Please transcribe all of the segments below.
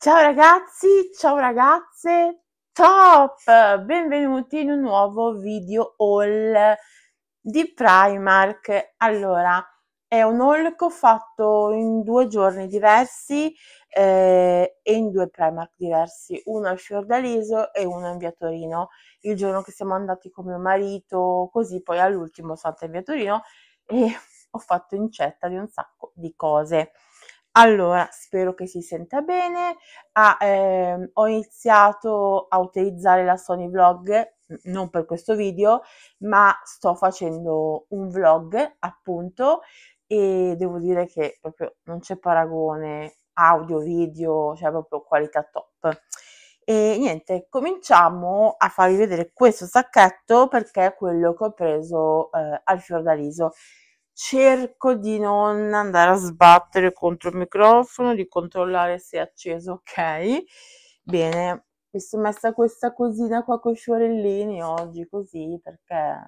Ciao ragazzi, ciao ragazze, top! Benvenuti in un nuovo video haul di Primark. Allora, è un haul che ho fatto in due giorni diversi eh, e in due Primark diversi, uno a Fiordaliso e uno in Via Torino. Il giorno che siamo andati con mio marito, così poi all'ultimo sono andata in Via Torino e ho fatto incetta di un sacco di cose. Allora, spero che si senta bene. Ah, ehm, ho iniziato a utilizzare la Sony Vlog, non per questo video, ma sto facendo un vlog appunto e devo dire che proprio non c'è paragone audio, video, cioè proprio qualità top. E niente, cominciamo a farvi vedere questo sacchetto perché è quello che ho preso eh, al Fiordaliso cerco di non andare a sbattere contro il microfono, di controllare se è acceso, ok? Bene, mi sono messa questa cosina qua con i fiorellini oggi così perché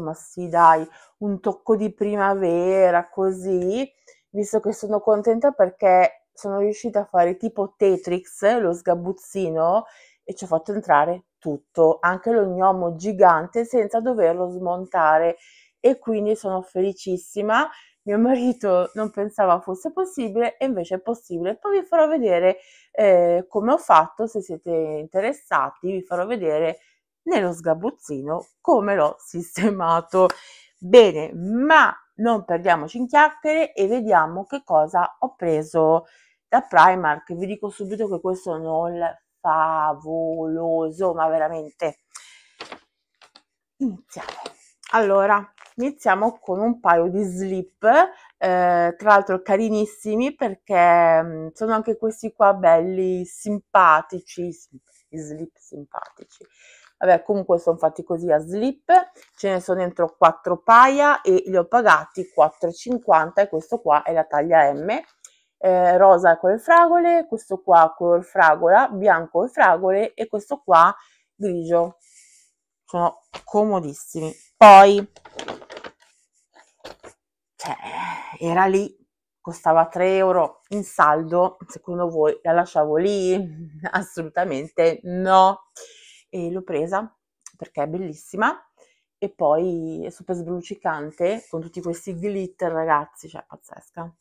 ma sì dai, un tocco di primavera così, visto che sono contenta perché sono riuscita a fare tipo Tetrix, lo sgabuzzino, e ci ho fatto entrare tutto, anche lo gnomo gigante senza doverlo smontare e quindi sono felicissima. Mio marito non pensava fosse possibile e invece è possibile. Poi vi farò vedere eh, come ho fatto, se siete interessati, vi farò vedere nello sgabuzzino come l'ho sistemato. Bene, ma non perdiamoci in chiacchiere e vediamo che cosa ho preso da Primark. Vi dico subito che questo non favoloso, ma veramente. Iniziamo. Allora, iniziamo con un paio di slip, eh, tra l'altro carinissimi perché mm, sono anche questi qua belli simpatici, slip simpatici. Vabbè, comunque sono fatti così a slip, ce ne sono dentro 4 paia e li ho pagati 4,50 e questo qua è la taglia M. Eh, rosa con le fragole, questo qua color fragola, bianco e fragole e questo qua grigio sono comodissimi. Poi, cioè, era lì, costava 3 euro in saldo, secondo voi la lasciavo lì? Assolutamente no. E l'ho presa perché è bellissima e poi è super sbluccicante con tutti questi glitter, ragazzi, cioè pazzesca.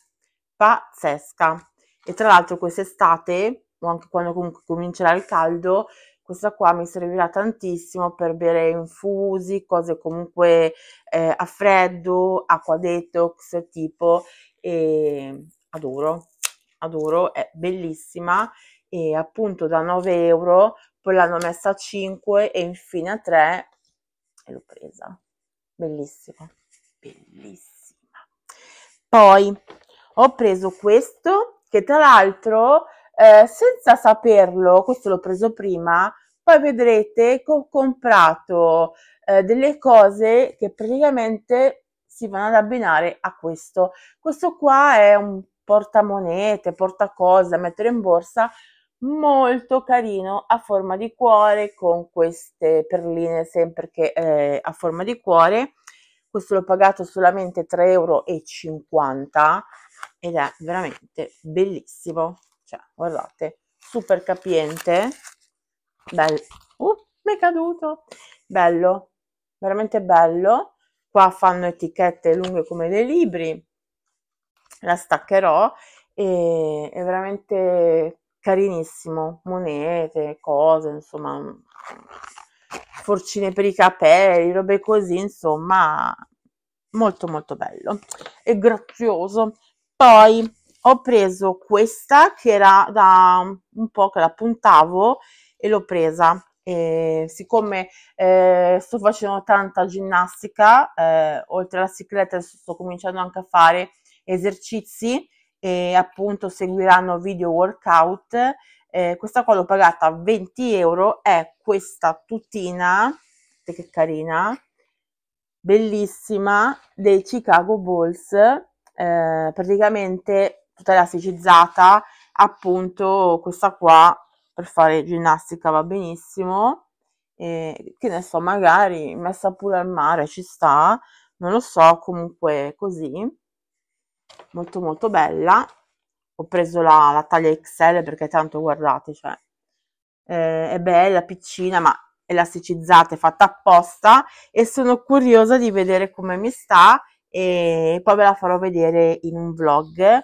Pazzesca. E tra l'altro quest'estate, o anche quando comunque comincerà il caldo, questa qua mi servirà tantissimo per bere infusi, cose comunque eh, a freddo, acqua detox tipo e adoro, adoro, è bellissima e appunto da 9 euro, poi l'hanno messa a 5 e infine a 3 e l'ho presa, bellissima, bellissima. Poi ho preso questo che tra l'altro eh, senza saperlo, questo l'ho preso prima, poi vedrete che ho comprato eh, delle cose che praticamente si vanno ad abbinare a questo. Questo qua è un portamonete, portacosa da mettere in borsa, molto carino a forma di cuore con queste perline sempre che eh, a forma di cuore. Questo l'ho pagato solamente 3,50 euro ed è veramente bellissimo cioè guardate, super capiente, bello, uh, mi è caduto, bello, veramente bello, qua fanno etichette lunghe come dei libri, la staccherò, e è veramente carinissimo, monete, cose, insomma, mm, forcine per i capelli, robe così, insomma, molto molto bello e grazioso. Poi ho preso questa che era da un po' che la puntavo e l'ho presa. E siccome eh, sto facendo tanta ginnastica, eh, oltre alla cicletta sto cominciando anche a fare esercizi e appunto seguiranno video workout. Eh, questa qua l'ho pagata 20 euro, è questa tutina, che carina, bellissima, dei Chicago Bulls. Eh, praticamente tutta elasticizzata, appunto questa qua per fare ginnastica va benissimo, e, che ne so, magari messa pure al mare ci sta, non lo so, comunque così, molto molto bella. Ho preso la, la taglia XL perché tanto guardate, cioè, eh, è bella, piccina, ma elasticizzata, è fatta apposta e sono curiosa di vedere come mi sta e poi ve la farò vedere in un vlog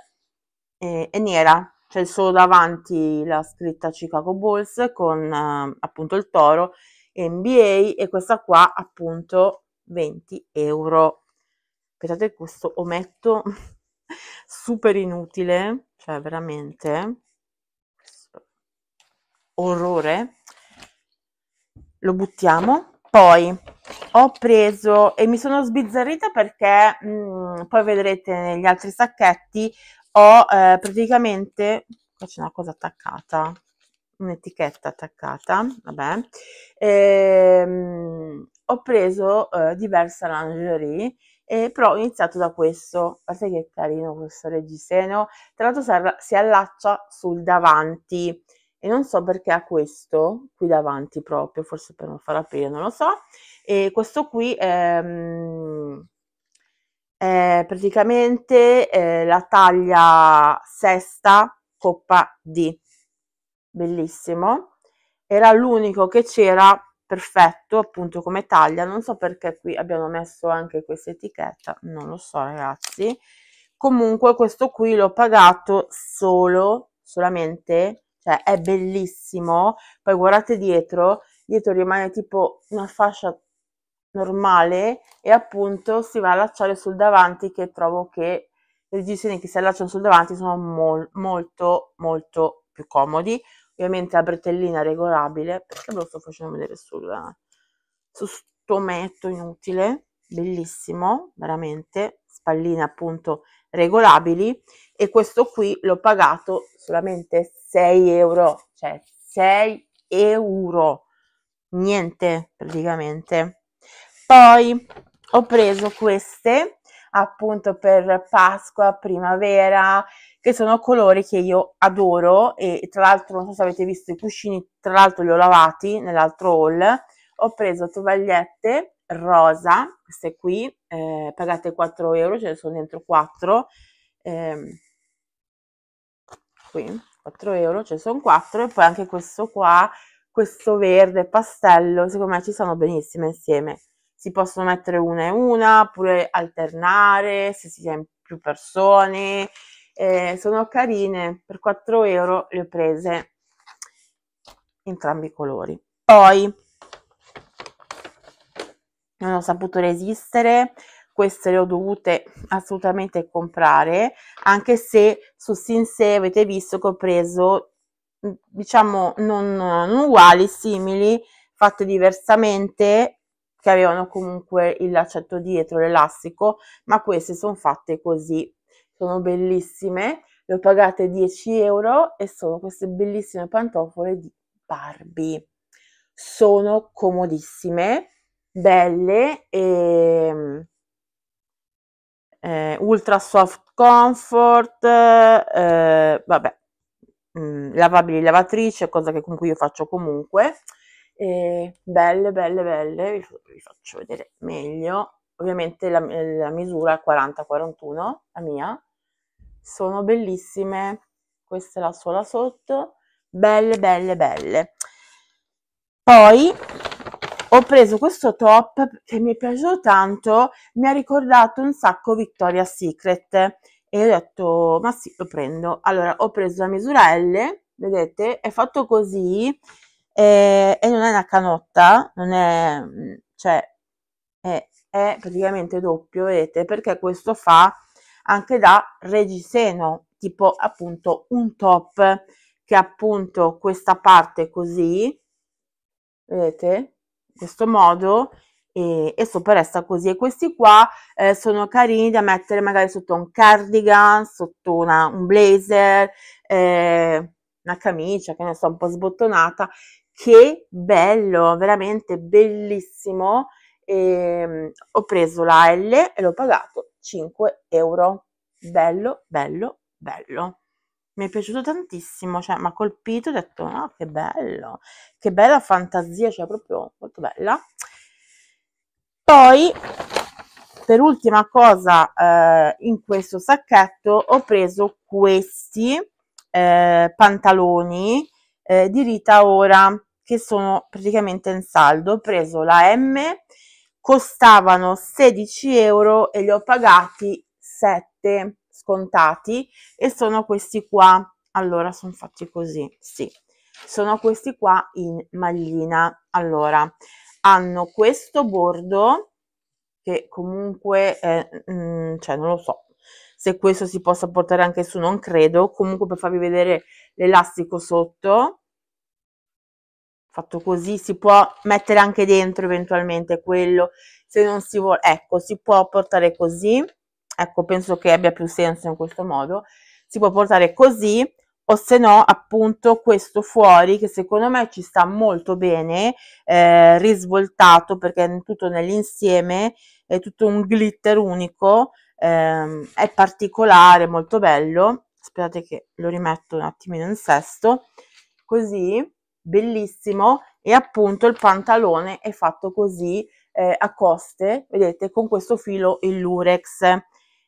e, è nera, c'è cioè solo davanti la scritta Chicago Bulls con eh, appunto il toro NBA e questa qua appunto 20 euro. Aspettate questo ometto super inutile, cioè veramente orrore. Lo buttiamo. Poi ho preso e mi sono sbizzarrita perché mh, mm, poi vedrete negli altri sacchetti ho eh, praticamente, qua c'è una cosa attaccata, un'etichetta attaccata, vabbè, ehm, ho preso eh, diversa lingerie, eh, però ho iniziato da questo, guardate che carino questo reggiseno, tra l'altro si allaccia sul davanti, e non so perché ha questo qui davanti proprio, forse per non far aprire, non lo so, e questo qui ehm, eh, praticamente eh, la taglia sesta coppa D bellissimo era l'unico che c'era perfetto appunto come taglia non so perché qui abbiamo messo anche questa etichetta non lo so ragazzi comunque questo qui l'ho pagato solo solamente cioè è bellissimo poi guardate dietro dietro rimane tipo una fascia normale e appunto si va a allacciare sul davanti che trovo che le gisioni che si allacciano sul davanti sono mol molto molto più comodi ovviamente la bretellina regolabile perché ve lo sto facendo vedere sulla, su sto metto inutile bellissimo veramente spalline appunto regolabili e questo qui l'ho pagato solamente 6 euro cioè 6 euro niente praticamente poi ho preso queste appunto per Pasqua, primavera, che sono colori che io adoro e tra l'altro non so se avete visto i cuscini, tra l'altro li ho lavati nell'altro haul. Ho preso tovagliette rosa, queste qui, eh, pagate 4 euro, ce ne sono dentro 4. Eh, qui 4 euro, ce ne sono 4 e poi anche questo qua, questo verde pastello, secondo me ci sono benissime insieme si possono mettere una e una, oppure alternare se si è più persone. Eh, sono carine, per 4 euro le ho prese entrambi i colori. Poi non ho saputo resistere, queste le ho dovute assolutamente comprare, anche se su Sinse avete visto che ho preso, diciamo, non, non uguali, simili, fatte diversamente, che avevano comunque il lacetto dietro, l'elastico, ma queste sono fatte così, sono bellissime, le ho pagate 10 euro e sono queste bellissime pantofole di Barbie. Sono comodissime, belle e eh, ultra soft comfort, eh, vabbè, mh, mm, lavabili lavatrice, cosa che comunque io faccio comunque eh, belle, belle, belle, vi, vi, faccio vedere meglio, ovviamente la, la misura è 40-41, la mia, sono bellissime, questa è la sola sotto, belle, belle, belle. Poi ho preso questo top che mi è piaciuto tanto, mi ha ricordato un sacco Victoria's Secret e ho detto ma sì lo prendo. Allora ho preso la misura L, vedete, è fatto così e, e non è una canotta, non è, cioè, è, è praticamente doppio, vedete, perché questo fa anche da reggiseno, tipo appunto un top, che appunto questa parte così, vedete, in questo modo, e, e sopra resta così. E questi qua eh, sono carini da mettere magari sotto un cardigan, sotto una, un blazer, eh, una camicia che ne so, un po' sbottonata, che bello, veramente bellissimo. E, ehm, ho preso la L e l'ho pagato 5 euro. Bello, bello, bello. Mi è piaciuto tantissimo, cioè mi ha colpito, ho detto, no, ah, che bello, che bella fantasia, cioè proprio molto bella. Poi, per ultima cosa, eh, in questo sacchetto ho preso questi eh, pantaloni eh, di Rita Ora che sono praticamente in saldo. Ho preso la M, costavano 16 euro e li ho pagati 7 scontati e sono questi qua. Allora, sono fatti così, sì. Sono questi qua in maglina. Allora, hanno questo bordo che comunque, è, mh, mm, cioè non lo so, se questo si possa portare anche su, non credo. Comunque per farvi vedere l'elastico sotto, fatto così, si può mettere anche dentro eventualmente quello, se non si vuole, ecco, si può portare così, ecco, penso che abbia più senso in questo modo, si può portare così o se no appunto questo fuori che secondo me ci sta molto bene, eh, risvoltato perché è tutto nell'insieme, è tutto un glitter unico, ehm, è particolare, molto bello, aspettate che lo rimetto un attimino in sesto, così bellissimo e appunto il pantalone è fatto così eh, a coste, vedete, con questo filo in lurex.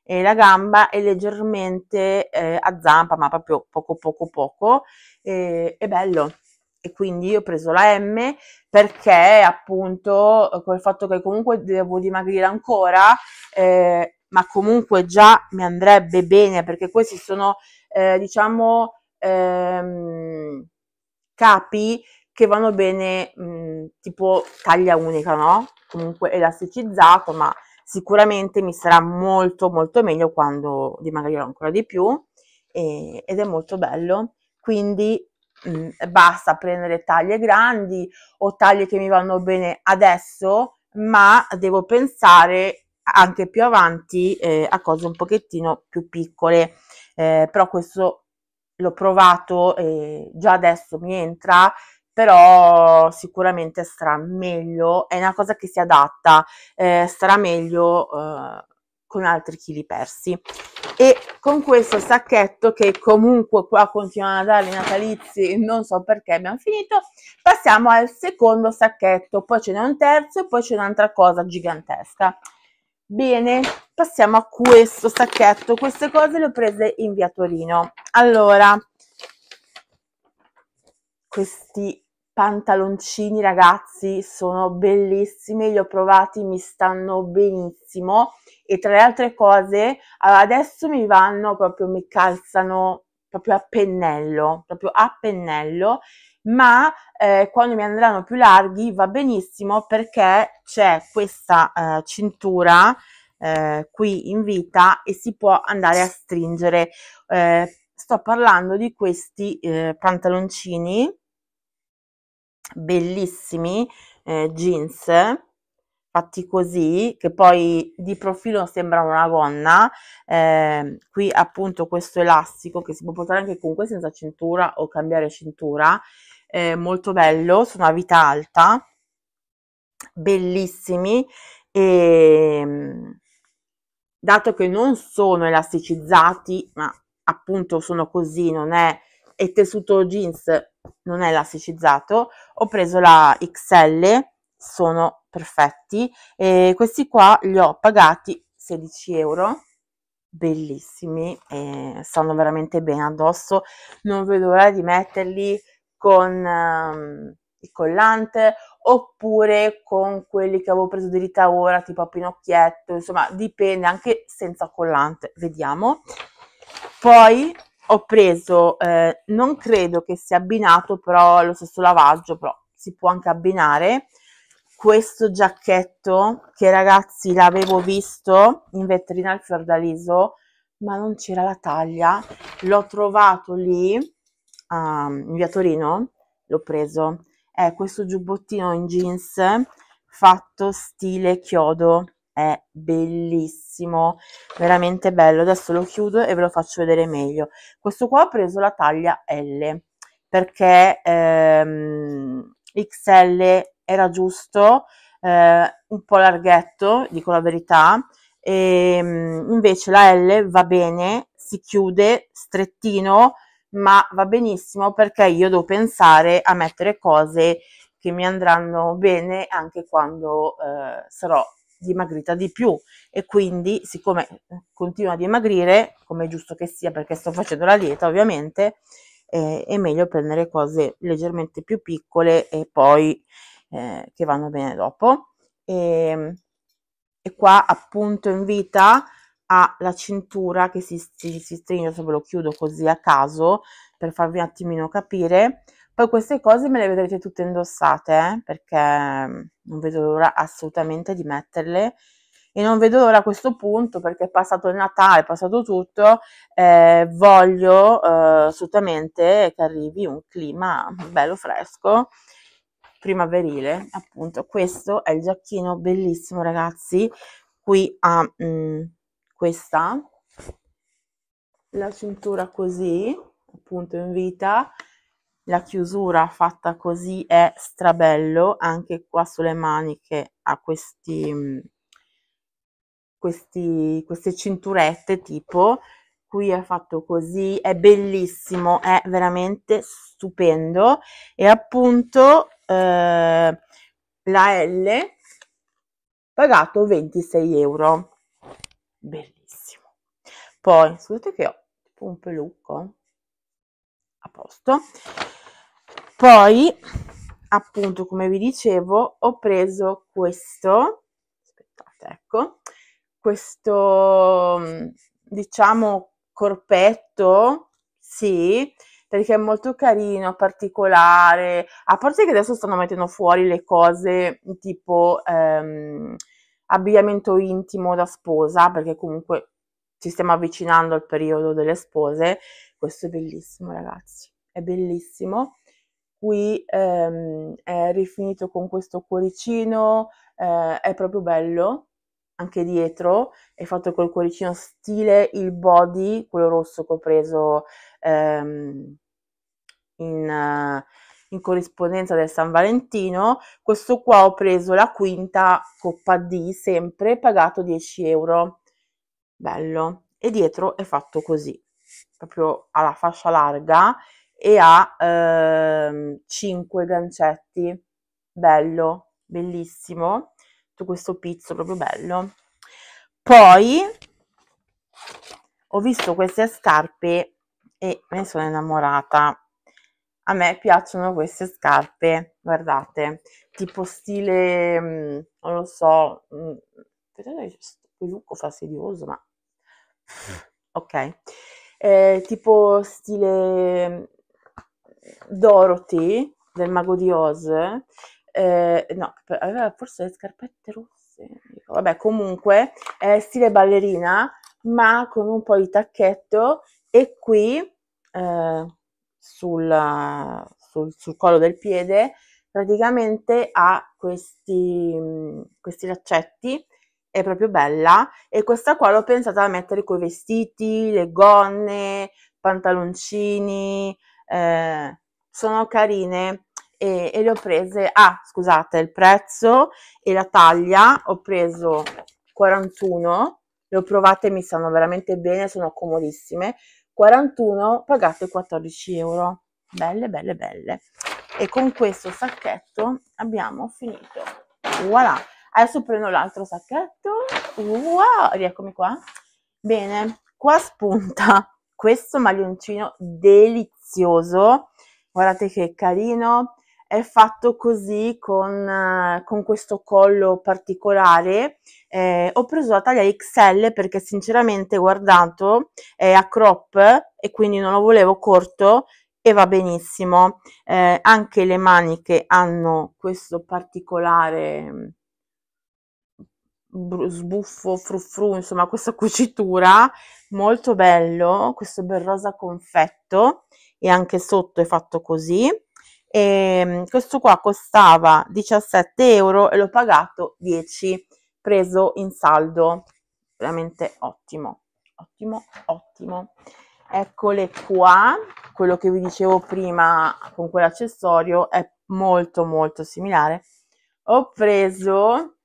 E la gamba è leggermente eh, a zampa, ma proprio poco poco poco, eh, è bello. E quindi io ho preso la M perché appunto col fatto che comunque devo dimagrire ancora, eh, ma comunque già mi andrebbe bene perché questi sono eh, diciamo ehm, capi che vanno bene mh, mhmm, tipo taglia unica, no? Comunque elasticizzato, ma sicuramente mi sarà molto molto meglio quando dimagrirò ancora di più e, ed è molto bello. Quindi mh, mhmm, basta prendere taglie grandi o taglie che mi vanno bene adesso, ma devo pensare anche più avanti eh, a cose un pochettino più piccole. Eh, però questo l'ho provato e già adesso mi entra, però sicuramente sarà meglio, è una cosa che si adatta, eh, sarà meglio eh, con altri chili persi. E con questo sacchetto che comunque qua continuano a dare i natalizi, non so perché abbiamo finito, passiamo al secondo sacchetto, poi ce n'è un terzo e poi c'è un'altra cosa gigantesca. Bene, passiamo a questo sacchetto queste cose le ho prese in via Torino allora questi pantaloncini ragazzi sono bellissimi li ho provati mi stanno benissimo e tra le altre cose adesso mi vanno proprio mi calzano proprio a pennello proprio a pennello ma eh, quando mi andranno più larghi va benissimo perché c'è questa eh, cintura eh, qui in vita e si può andare a stringere. Eh, sto parlando di questi eh, pantaloncini bellissimi, eh, jeans fatti così, che poi di profilo sembra una gonna, eh, qui appunto questo elastico che si può portare anche comunque senza cintura o cambiare cintura, eh, molto bello, sono a vita alta, bellissimi e ehm, dato che non sono elasticizzati, ma appunto sono così, non è e tessuto jeans non è elasticizzato, ho preso la XL, sono perfetti e questi qua li ho pagati 16 euro bellissimi e stanno veramente bene addosso non vedo l'ora di metterli con um, il collante oppure con quelli che avevo preso di Rita ora, tipo a Pinocchietto, insomma, dipende anche senza collante, vediamo. Poi ho preso, eh, non credo che sia abbinato, però lo stesso lavaggio, però si può anche abbinare, questo giacchetto che ragazzi l'avevo visto in vetrina al Fiordaliso, ma non c'era la taglia, l'ho trovato lì, um, in via Torino, l'ho preso è questo giubbottino in jeans fatto stile chiodo è bellissimo veramente bello adesso lo chiudo e ve lo faccio vedere meglio questo qua ho preso la taglia L perché ehm, XL era giusto eh, un po' larghetto dico la verità e, ehm, invece la L va bene si chiude strettino ma va benissimo perché io devo pensare a mettere cose che mi andranno bene anche quando eh, sarò dimagrita di più e quindi siccome eh, continuo a dimagrire come è giusto che sia perché sto facendo la dieta ovviamente eh, è meglio prendere cose leggermente più piccole e poi eh, che vanno bene dopo e, ehm, e qua appunto in vita ha la cintura che si, si, si stringe, adesso ve lo chiudo così a caso per farvi un attimino capire. Poi queste cose me le vedrete tutte indossate eh, perché mm, non vedo l'ora assolutamente di metterle e non vedo l'ora a questo punto perché è passato il Natale, è passato tutto, eh, voglio eh, assolutamente che arrivi un clima bello fresco, primaverile, appunto. Questo è il giacchino bellissimo ragazzi, qui a... Mm, questa, la cintura così, appunto in vita, la chiusura fatta così è strabello, anche qua sulle maniche ha questi, questi, queste cinturette tipo, qui è fatto così, è bellissimo, è veramente stupendo e appunto eh, la L pagato 26 euro bellissimo. Poi, scusate che ho tipo un pelucco a posto. Poi, appunto, come vi dicevo, ho preso questo, aspettate, ecco, questo, diciamo, corpetto, sì, perché è molto carino, particolare, a parte che adesso stanno mettendo fuori le cose tipo... Ehm, abbigliamento intimo da sposa, perché comunque ci stiamo avvicinando al periodo delle spose. Questo è bellissimo, ragazzi, è bellissimo. Qui ehm, è rifinito con questo cuoricino, eh, è proprio bello, anche dietro è fatto col cuoricino stile il body, quello rosso che ho preso ehm, in, uh, in corrispondenza del San Valentino. Questo qua ho preso la quinta coppa D, sempre pagato 10 euro. Bello. E dietro è fatto così, proprio alla fascia larga e ha ehm, 5 gancetti. Bello, bellissimo. Tutto questo pizzo proprio bello. Poi ho visto queste scarpe e me ne sono innamorata a me piacciono queste scarpe, guardate, tipo stile, mm, non lo so, mh, mm, vedete questo lucco fastidioso, ma mm. ok, eh, tipo stile Dorothy del Mago di Oz, eh, no, aveva forse le scarpette rosse, vabbè comunque, è stile ballerina, ma con un po' di tacchetto e qui... Eh, sul, sul, sul collo del piede, praticamente ha questi, mm, questi laccetti è proprio bella e questa qua l'ho pensata a mettere coi vestiti, le gonne, pantaloncini, eh, sono carine e, e, le ho prese, ah scusate il prezzo e la taglia, ho preso 41, le ho provate mi stanno veramente bene, sono comodissime, 41 pagate 14 euro belle belle belle e con questo sacchetto abbiamo finito voilà adesso prendo l'altro sacchetto wow rieccomi qua bene qua spunta questo maglioncino delizioso guardate che carino è fatto così con, eh, con questo collo particolare. Eh, ho preso la taglia XL perché sinceramente guardato è a crop e quindi non lo volevo corto e va benissimo. Eh, anche le maniche hanno questo particolare mm, sbuffo, frufru, insomma questa cucitura molto bello, questo bel rosa confetto e anche sotto è fatto così e ehm, questo qua costava 17 euro e l'ho pagato 10 preso in saldo. Veramente ottimo, ottimo, ottimo. Eccole qua, quello che vi dicevo prima con quell'accessorio è molto molto similare. Ho preso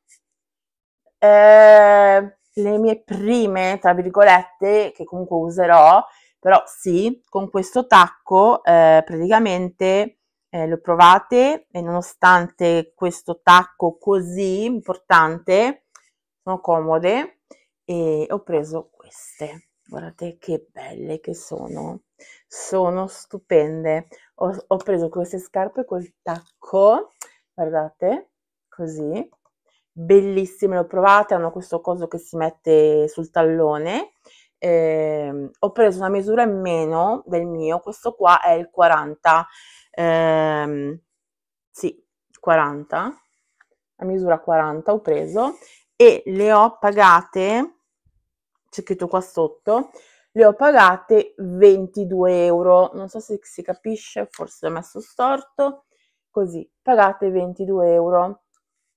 eh, le mie prime, tra virgolette, che comunque userò, però sì, con questo tacco eh, praticamente eh, lo provate e nonostante questo tacco così importante sono comode e ho preso queste guardate che belle che sono sono stupende ho, ho preso queste scarpe col tacco guardate così bellissime le ho provate hanno questo coso che si mette sul tallone eh, ho preso una misura in meno del mio questo qua è il 40 ehm, sì, 40, a misura 40 ho preso e le ho pagate, c'è scritto qua sotto, le ho pagate 22 euro, non so se si capisce, forse ho messo storto, così, pagate 22 euro,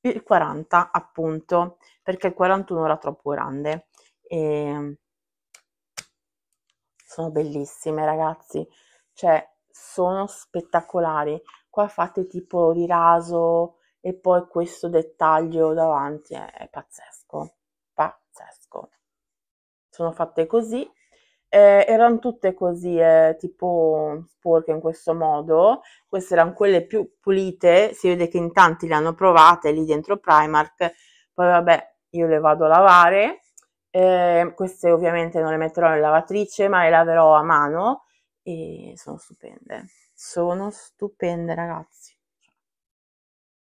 il 40 appunto, perché il 41 era troppo grande. E ehm, sono bellissime ragazzi, cioè sono spettacolari. Qua fate tipo di raso e poi questo dettaglio davanti è, eh, è pazzesco, pazzesco. Sono fatte così eh, erano tutte così, eh, tipo sporche in questo modo. Queste erano quelle più pulite. Si vede che in tanti le hanno provate lì dentro Primark. Poi, vabbè, io le vado a lavare. Eh, queste ovviamente non le metterò in lavatrice, ma le laverò a mano e sono stupende. Sono stupende ragazzi,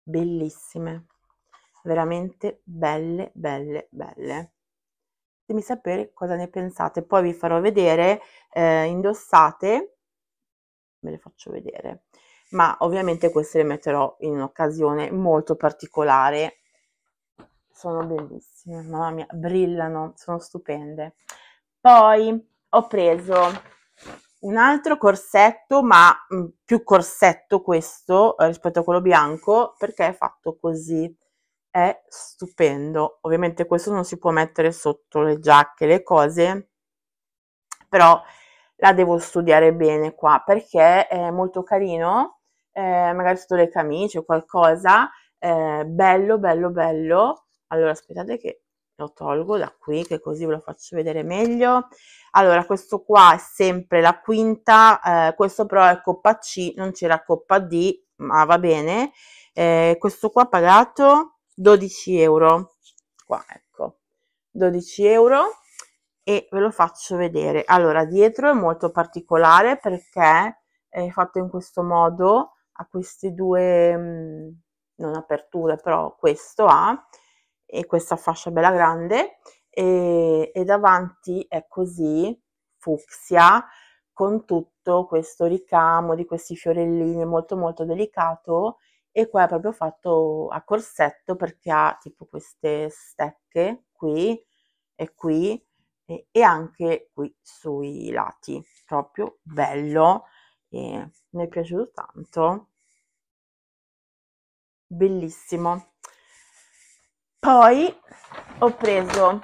bellissime, veramente belle, belle, belle. Fatemi sapere cosa ne pensate, poi vi farò vedere eh, indossate, ve le faccio vedere, ma ovviamente queste le metterò in un'occasione molto particolare. Sono bellissime, mamma mia, brillano, sono stupende. Poi ho preso un altro corsetto, ma mh, mm, più corsetto questo eh, rispetto a quello bianco, perché è fatto così. È stupendo. Ovviamente questo non si può mettere sotto le giacche, le cose, però la devo studiare bene qua, perché è molto carino, eh, magari sotto le camicie o qualcosa, eh, bello, bello, bello. Allora, aspettate che lo tolgo da qui che così ve lo faccio vedere meglio allora questo qua è sempre la quinta eh, questo però è coppa C non c'era coppa D ma va bene eh, questo qua pagato 12 euro qua ecco 12 euro e ve lo faccio vedere allora dietro è molto particolare perché è eh, fatto in questo modo a queste due mm, non aperture però questo ha e questa fascia bella grande e, e davanti è così, fucsia, con tutto questo ricamo di questi fiorellini molto molto delicato e qua è proprio fatto a corsetto perché ha tipo queste stecche qui e qui e, e anche qui sui lati proprio bello e mi è piaciuto tanto bellissimo poi ho preso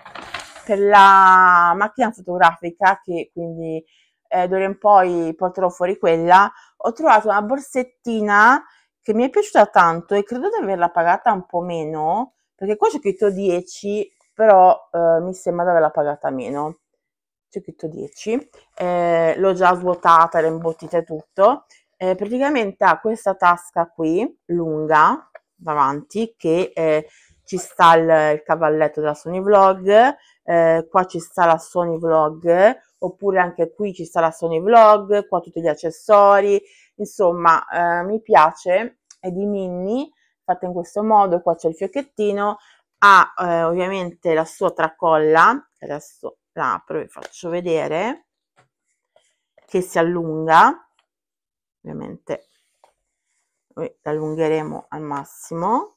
per la macchina fotografica, che quindi eh, d'ora in poi porterò fuori quella, ho trovato una borsettina che mi è piaciuta tanto e credo di averla pagata un po' meno, perché qua c'è scritto 10, però eh, mi sembra di averla pagata meno. C'è scritto 10, eh, l'ho già svuotata, l'ho imbottita e tutto. Eh, praticamente ha questa tasca qui, lunga, davanti, che eh, ci sta il, il cavalletto della Sony Vlog, eh, qua ci sta la Sony Vlog, oppure anche qui ci sta la Sony Vlog, qua tutti gli accessori, insomma eh, mi piace, è di mini, fatta in questo modo, qua c'è il fiocchettino, ha eh, ovviamente la sua tracolla, adesso la apro e vi faccio vedere, che si allunga, ovviamente noi l'allungheremo al massimo,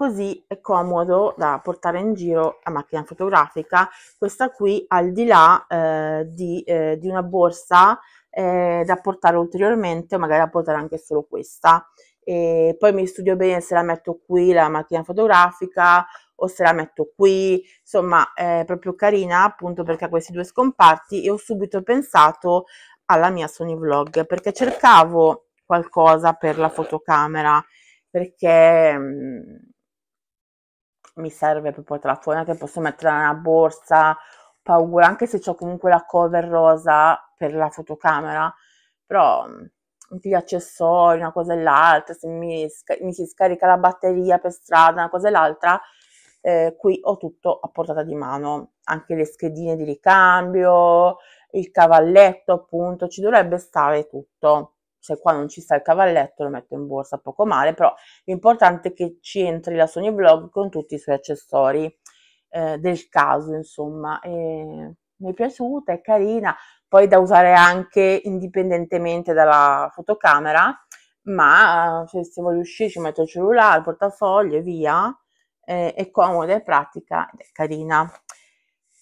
così è comodo da portare in giro la macchina fotografica. Questa qui al di là eh, di, eh, di, una borsa eh, da portare ulteriormente, magari da portare anche solo questa. E poi mi studio bene se la metto qui la macchina fotografica o se la metto qui, insomma è proprio carina appunto perché ha questi due scomparti e ho subito pensato alla mia Sony Vlog perché cercavo qualcosa per la fotocamera perché mm, mi serve per portarla fuori, che posso mettere una borsa, paura, anche se ho comunque la cover rosa per la fotocamera, però mm, gli accessori, una cosa e l'altra, se mi, mi, si scarica la batteria per strada, una cosa e l'altra, eh, qui ho tutto a portata di mano, anche le schedine di ricambio, il cavalletto appunto, ci dovrebbe stare tutto se cioè, qua non ci sta il cavalletto lo metto in borsa poco male, però l'importante è che ci entri la Sony Vlog con tutti i suoi accessori eh, del caso, insomma. E mi è piaciuta, è carina, poi da usare anche indipendentemente dalla fotocamera, ma eh, se stiamo riusciti ci metto il cellulare, il portafoglio e via, eh, è comoda, è pratica ed è carina.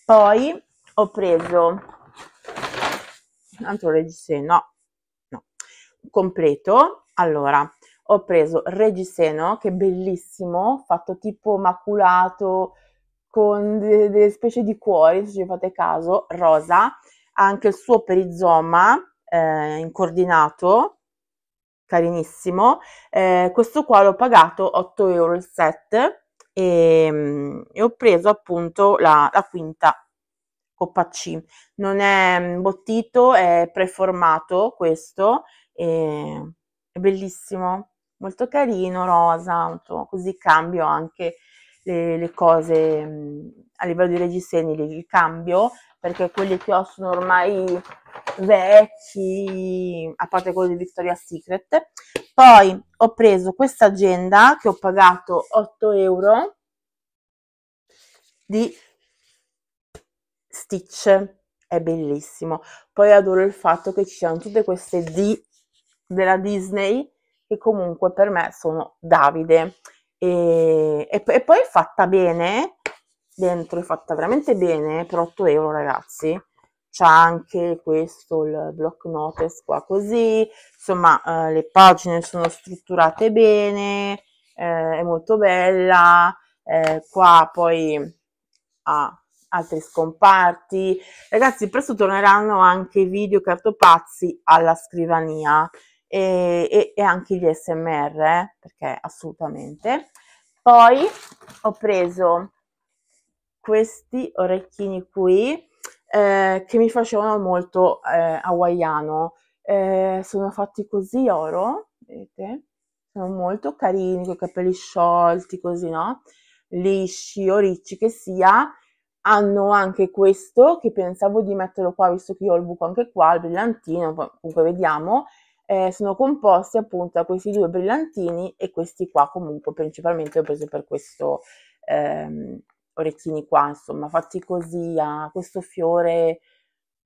Poi ho preso un altro reggiseno, completo, allora ho preso reggiseno, che è bellissimo, fatto tipo maculato, con delle, delle specie di cuori, se ci fate caso, rosa, anche il suo perizoma eh, incordinato, carinissimo. Eh, questo qua l'ho pagato 8 euro il set e, mm, e ho preso appunto la, la, quinta coppa C. Non è mm, bottito, è preformato questo e, è bellissimo, molto carino, rosa, così cambio anche le, le cose mm, a livello di reggiseni, li cambio perché quelli che ho sono ormai vecchi, a parte quello di Victoria's Secret. Poi ho preso questa agenda che ho pagato 8 euro di Stitch, è bellissimo. Poi adoro il fatto che ci siano tutte queste D della Disney, che comunque per me sono Davide. E, e, e poi è fatta bene, dentro è fatta veramente bene, per 8 euro ragazzi. C'è anche questo, il block notes qua così, insomma eh, le pagine sono strutturate bene, eh, è molto bella, eh, qua poi ha... altri scomparti. Ragazzi, presto torneranno anche i video cartopazzi alla scrivania e, e, e anche gli smr eh, perché assolutamente poi ho preso questi orecchini qui eh, che mi facevano molto eh, hawaiano eh, sono fatti così oro vedete sono molto carini con i capelli sciolti così no lisci o ricci che sia hanno anche questo che pensavo di metterlo qua visto che io ho il buco anche qua il brillantino comunque vediamo eh, sono composti appunto da questi due brillantini e questi qua comunque principalmente ho preso per questo ehm, orecchini qua insomma fatti così a questo fiore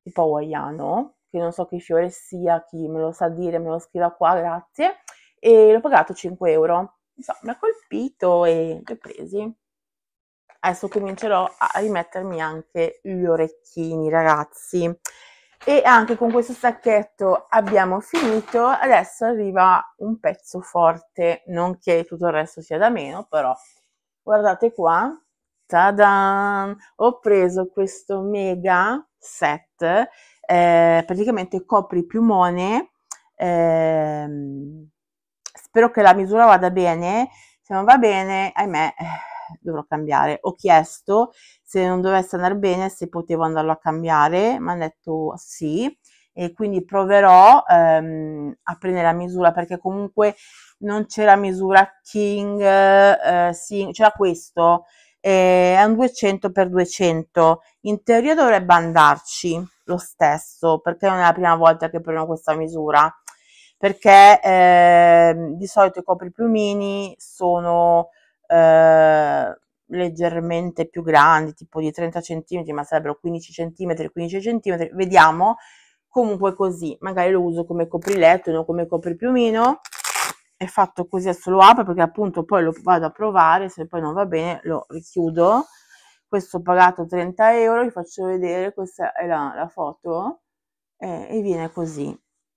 tipo hawaiano che non so che fiore sia chi me lo sa dire me lo scriva qua grazie e l'ho pagato 5 euro insomma mi ha colpito e li ho presi adesso comincerò a rimettermi anche gli orecchini ragazzi e anche con questo sacchetto abbiamo finito adesso arriva un pezzo forte non che tutto il resto sia da meno però guardate qua tada! Ho preso questo mega set, eh, praticamente copri piumone, eh, spero che la misura vada bene, se non va bene, ahimè, eh, dovrò cambiare. Ho chiesto se non dovesse andare bene se potevo andarlo a cambiare, mi hanno detto sì e quindi proverò ehm, a prendere la misura perché comunque non c'era misura King, eh, sì, c'era questo, eh, è un 200x200, in teoria dovrebbe andarci lo stesso perché non è la prima volta che prendo questa misura perché eh, di solito i copri copripiumini sono eh, leggermente più grandi, tipo di 30 cm, ma sarebbero 15 cm, 15 cm, vediamo, comunque così, magari lo uso come copriletto, non come copripiumino, è fatto così a solo apre perché appunto poi lo vado a provare, se poi non va bene lo richiudo, questo ho pagato 30 euro, vi faccio vedere, questa è la, la foto, eh, e viene così,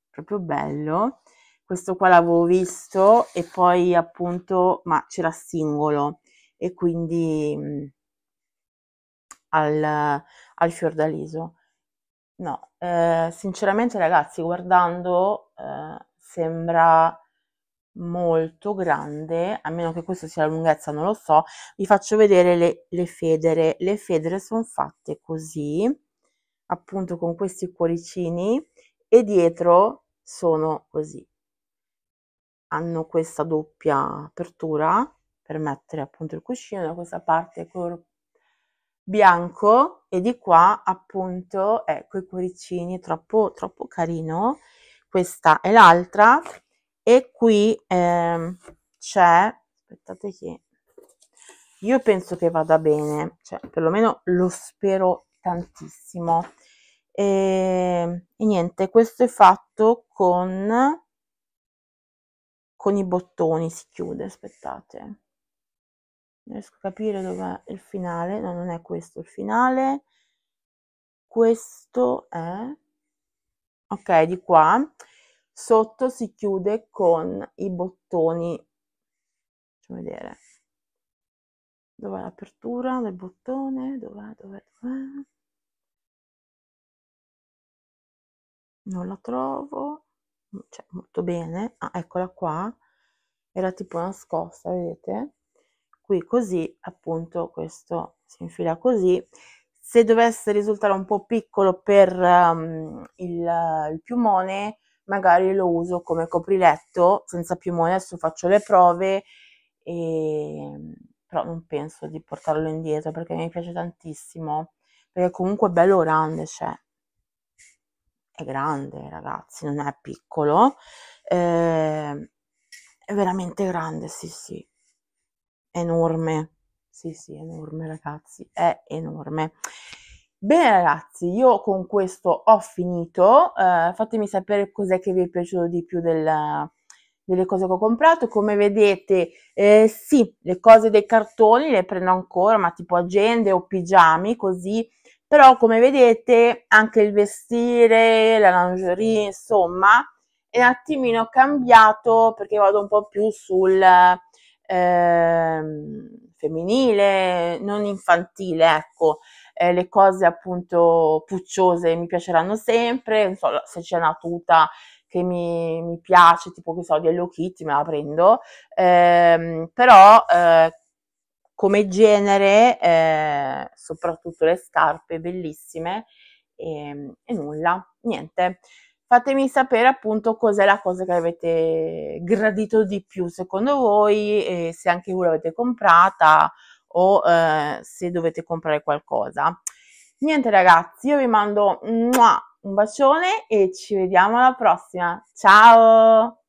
proprio bello, questo qua l'avevo visto e poi appunto, ma c'era singolo, e quindi mh, mm, al, al fiordaliso. No, eh, sinceramente ragazzi, guardando eh, sembra molto grande, a meno che questa sia la lunghezza, non lo so. Vi faccio vedere le, le federe. Le federe sono fatte così, appunto con questi cuoricini, e dietro sono così. Hanno questa doppia apertura per mettere appunto il cuscino da questa parte è color bianco e di qua appunto ecco i cuoricini troppo troppo carino questa è l'altra e qui eh, c'è aspettate che io penso che vada bene cioè perlomeno lo spero tantissimo e, ehm, e niente questo è fatto con con i bottoni si chiude aspettate non riesco a capire dov'è il finale, no non è questo il finale, questo è, ok di qua, sotto si chiude con i bottoni, facciamo vedere, dov'è l'apertura del bottone, dov'è, dov'è, dov'è, non la trovo, cioè molto bene, ah eccola qua, era tipo nascosta, vedete? qui così, appunto questo si infila così. Se dovesse risultare un po' piccolo per um, il, il, piumone, magari lo uso come copriletto senza piumone, adesso faccio le prove, e... Ehm, però non penso di portarlo indietro perché mi piace tantissimo, perché comunque è bello grande, cioè è grande ragazzi, non è piccolo, eh, è veramente grande, sì sì enorme. Sì, sì, enorme ragazzi, è enorme. Bene ragazzi, io con questo ho finito, uh, fatemi sapere cos'è che vi è piaciuto di più del, delle cose che ho comprato, come vedete eh, sì, le cose dei cartoni le prendo ancora, ma tipo agende o pigiami così, però come vedete anche il vestire, la lingerie, insomma, è un attimino cambiato perché vado un po' più sul eh, femminile, non infantile, ecco, eh, le cose appunto pucciose mi piaceranno sempre, non so, se c'è una tuta che mi, mi, piace, tipo che so, di Hello Kitty me la prendo, eh, però eh, come genere, eh, soprattutto le scarpe bellissime e, ehm, e nulla, niente fatemi sapere appunto cos'è la cosa che avete gradito di più secondo voi, se anche voi l'avete comprata o eh, se dovete comprare qualcosa. Niente ragazzi, io vi mando un bacione e ci vediamo alla prossima. Ciao!